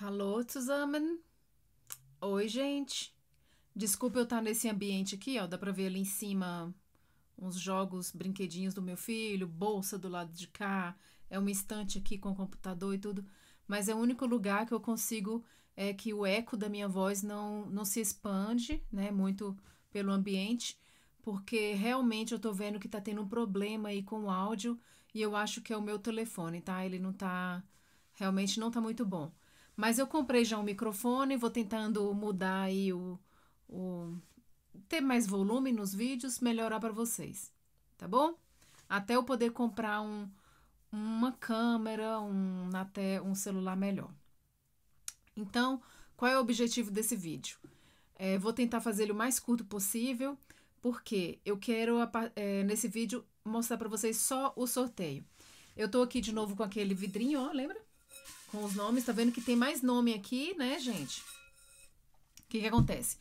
Alô, zusammen. Oi, gente. Desculpa eu estar tá nesse ambiente aqui, ó. Dá pra ver ali em cima uns jogos, brinquedinhos do meu filho, bolsa do lado de cá. É uma estante aqui com o computador e tudo. Mas é o único lugar que eu consigo é que o eco da minha voz não, não se expande, né? Muito pelo ambiente. Porque realmente eu tô vendo que tá tendo um problema aí com o áudio. E eu acho que é o meu telefone, tá? Ele não tá. Realmente não tá muito bom. Mas eu comprei já um microfone, vou tentando mudar aí o, o ter mais volume nos vídeos, melhorar para vocês, tá bom? Até eu poder comprar um, uma câmera, um até um celular melhor. Então, qual é o objetivo desse vídeo? É, vou tentar fazer ele o mais curto possível, porque eu quero é, nesse vídeo mostrar para vocês só o sorteio. Eu tô aqui de novo com aquele vidrinho, ó, lembra? com os nomes. Tá vendo que tem mais nome aqui, né, gente? O que, que acontece?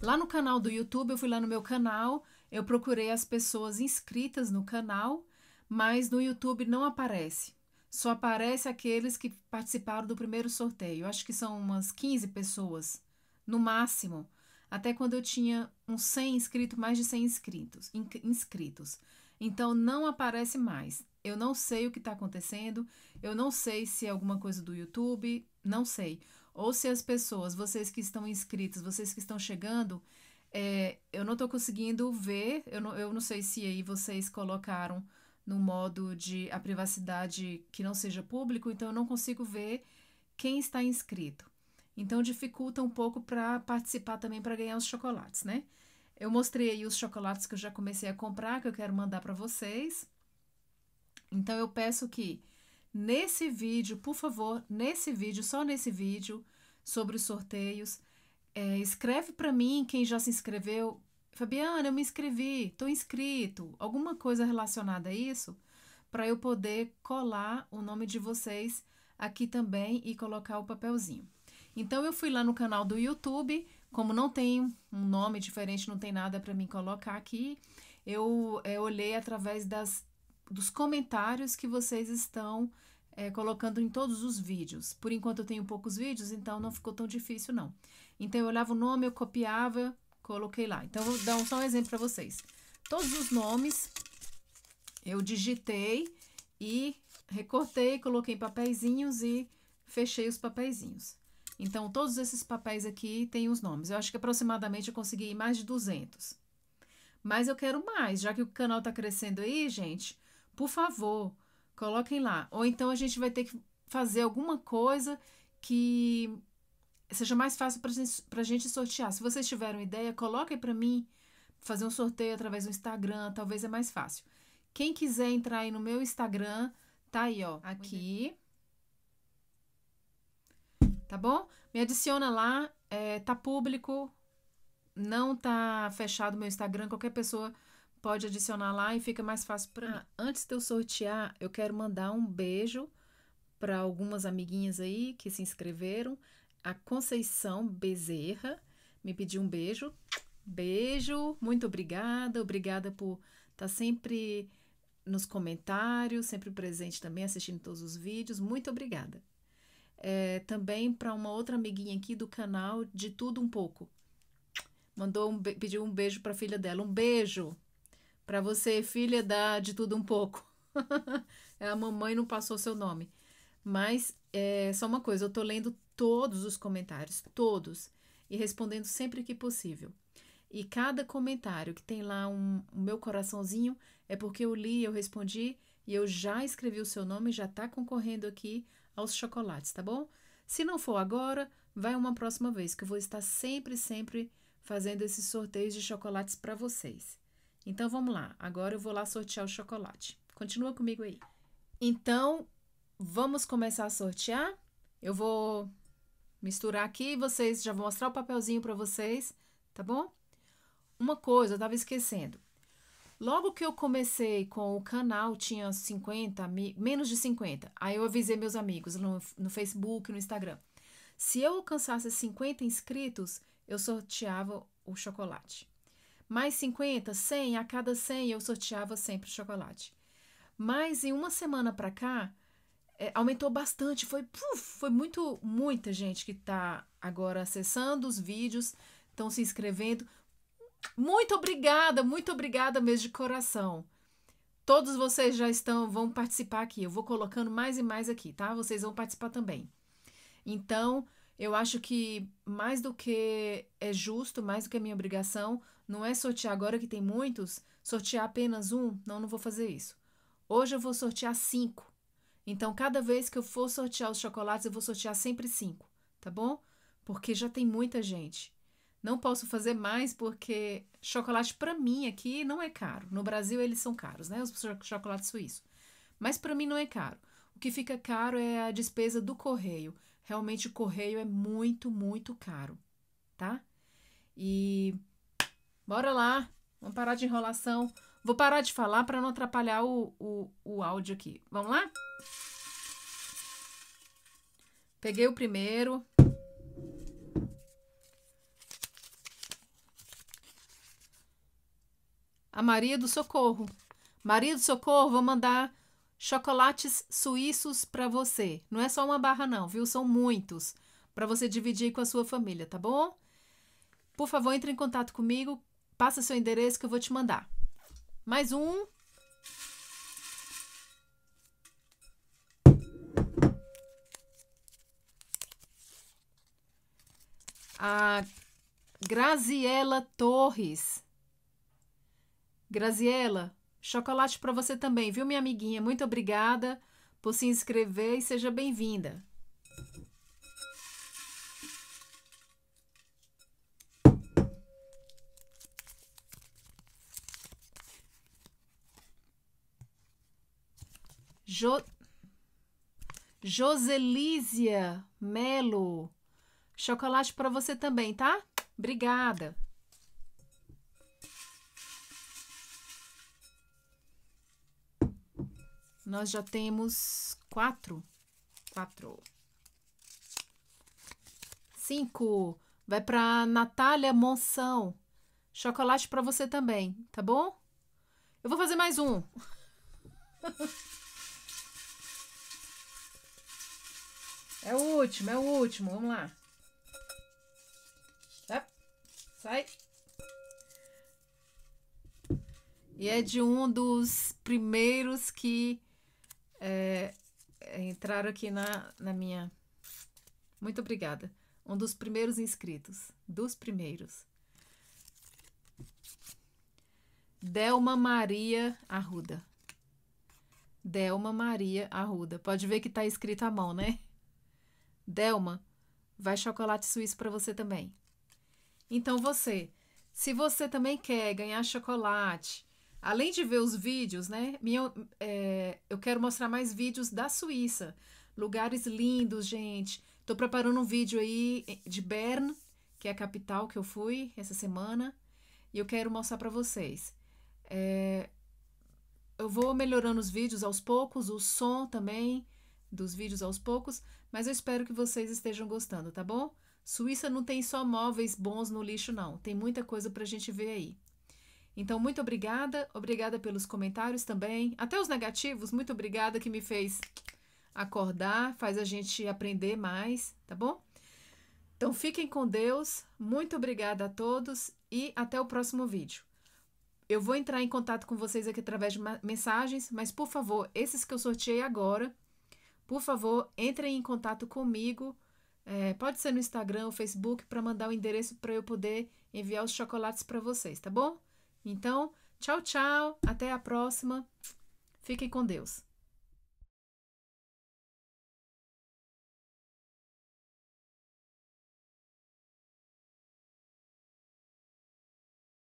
Lá no canal do YouTube, eu fui lá no meu canal, eu procurei as pessoas inscritas no canal, mas no YouTube não aparece. Só aparece aqueles que participaram do primeiro sorteio. Eu acho que são umas 15 pessoas, no máximo. Até quando eu tinha uns 100 inscritos, mais de 100 inscritos. inscritos. Então não aparece mais. Eu não sei o que está acontecendo, eu não sei se é alguma coisa do YouTube, não sei. Ou se as pessoas, vocês que estão inscritos, vocês que estão chegando, é, eu não estou conseguindo ver, eu não, eu não sei se aí vocês colocaram no modo de a privacidade que não seja público, então eu não consigo ver quem está inscrito. Então dificulta um pouco para participar também para ganhar os chocolates, né? Eu mostrei aí os chocolates que eu já comecei a comprar, que eu quero mandar para vocês. Então eu peço que nesse vídeo, por favor, nesse vídeo, só nesse vídeo sobre os sorteios, é, escreve para mim quem já se inscreveu. Fabiana, eu me inscrevi, estou inscrito. Alguma coisa relacionada a isso? Para eu poder colar o nome de vocês aqui também e colocar o papelzinho. Então eu fui lá no canal do YouTube, como não tem um nome diferente, não tem nada para mim colocar aqui, eu é, olhei através das dos comentários que vocês estão é, colocando em todos os vídeos. Por enquanto eu tenho poucos vídeos, então não ficou tão difícil não. Então eu olhava o nome, eu copiava, coloquei lá. Então eu vou dar um, só um exemplo para vocês. Todos os nomes eu digitei e recortei, coloquei em papeizinhos e fechei os papeizinhos. Então, todos esses papéis aqui têm os nomes. Eu acho que aproximadamente eu consegui mais de 200. Mas eu quero mais, já que o canal está crescendo aí, gente. Por favor, coloquem lá. Ou então a gente vai ter que fazer alguma coisa que seja mais fácil para gente, a gente sortear. Se vocês tiverem ideia, coloquem para mim fazer um sorteio através do Instagram, talvez é mais fácil. Quem quiser entrar aí no meu Instagram, tá aí, ó, aqui. Tá bom? Me adiciona lá, é, tá público, não tá fechado o meu Instagram, qualquer pessoa pode adicionar lá e fica mais fácil para Ah, antes de eu sortear, eu quero mandar um beijo para algumas amiguinhas aí que se inscreveram. A Conceição Bezerra me pediu um beijo. Beijo, muito obrigada, obrigada por estar tá sempre nos comentários, sempre presente também, assistindo todos os vídeos. Muito obrigada. É, também para uma outra amiguinha aqui do canal de Tudo Um Pouco. Mandou um, pediu um beijo para a filha dela. Um beijo! Para você, filha, dá de tudo um pouco. a mamãe não passou seu nome. Mas é só uma coisa, eu tô lendo todos os comentários, todos, e respondendo sempre que possível. E cada comentário que tem lá um, o meu coraçãozinho é porque eu li, eu respondi e eu já escrevi o seu nome, já tá concorrendo aqui aos chocolates, tá bom? Se não for agora, vai uma próxima vez, que eu vou estar sempre, sempre fazendo esses sorteios de chocolates para vocês. Então vamos lá, agora eu vou lá sortear o chocolate. Continua comigo aí. Então, vamos começar a sortear. Eu vou misturar aqui, vocês já vou mostrar o papelzinho para vocês, tá bom? Uma coisa, eu estava esquecendo. Logo que eu comecei com o canal, tinha 50, menos de 50. Aí eu avisei meus amigos no, no Facebook, no Instagram. Se eu alcançasse 50 inscritos, eu sorteava o chocolate. Mais 50, 100, a cada 100 eu sorteava sempre chocolate. Mas em uma semana para cá, é, aumentou bastante. Foi, foi muito, muita gente que está agora acessando os vídeos, estão se inscrevendo. Muito obrigada, muito obrigada mesmo de coração. Todos vocês já estão, vão participar aqui. Eu vou colocando mais e mais aqui, tá? Vocês vão participar também. Então, eu acho que mais do que é justo, mais do que é minha obrigação, não é sortear agora que tem muitos, sortear apenas um. Não, não vou fazer isso. Hoje eu vou sortear cinco. Então, cada vez que eu for sortear os chocolates, eu vou sortear sempre cinco, tá bom? Porque já tem muita gente. Não posso fazer mais porque chocolate para mim aqui não é caro. No Brasil eles são caros, né? Os chocolates suíços. Mas para mim não é caro. O que fica caro é a despesa do correio. Realmente o correio é muito, muito caro, tá? E Bora lá, vamos parar de enrolação. Vou parar de falar para não atrapalhar o, o, o áudio aqui. Vamos lá? Peguei o primeiro. A Maria do Socorro. Maria do Socorro, vou mandar chocolates suíços para você. Não é só uma barra não, viu? São muitos para você dividir com a sua família, tá bom? Por favor, entre em contato comigo Passa seu endereço que eu vou te mandar. Mais um. A Graziela Torres. Graziela, chocolate para você também, viu, minha amiguinha? Muito obrigada por se inscrever e seja bem-vinda. Jo... Joselízia Melo. Chocolate para você também, tá? Obrigada. Nós já temos quatro. Quatro. Cinco. Vai para Natália Monção. Chocolate para você também, tá bom? Eu vou fazer mais um. É o último, é o último. Vamos lá. Tá? Sai. E é de um dos primeiros que é, entraram aqui na, na minha. Muito obrigada. Um dos primeiros inscritos. Dos primeiros. Delma Maria Arruda. Delma Maria Arruda. Pode ver que está escrito à mão, né? Delma, vai chocolate suíço para você também. Então você, se você também quer ganhar chocolate, além de ver os vídeos, né? Minha, é, eu quero mostrar mais vídeos da Suíça, lugares lindos, gente. Tô preparando um vídeo aí é, de Bern, que é a capital que eu fui essa semana, e eu quero mostrar para vocês. É, eu vou melhorando os vídeos aos poucos, o som também dos vídeos aos poucos, mas eu espero que vocês estejam gostando, tá bom? Suíça não tem só móveis bons no lixo, não. Tem muita coisa para a gente ver aí. Então, muito obrigada. Obrigada pelos comentários também. Até os negativos, muito obrigada que me fez acordar, faz a gente aprender mais, tá bom? Então, fiquem com Deus. Muito obrigada a todos e até o próximo vídeo. Eu vou entrar em contato com vocês aqui através de mensagens, mas por favor, esses que eu sorteei agora, por favor, entrem em contato comigo. É, pode ser no Instagram ou Facebook para mandar o endereço para eu poder enviar os chocolates para vocês, tá bom? Então, tchau, tchau. Até a próxima. Fiquem com Deus.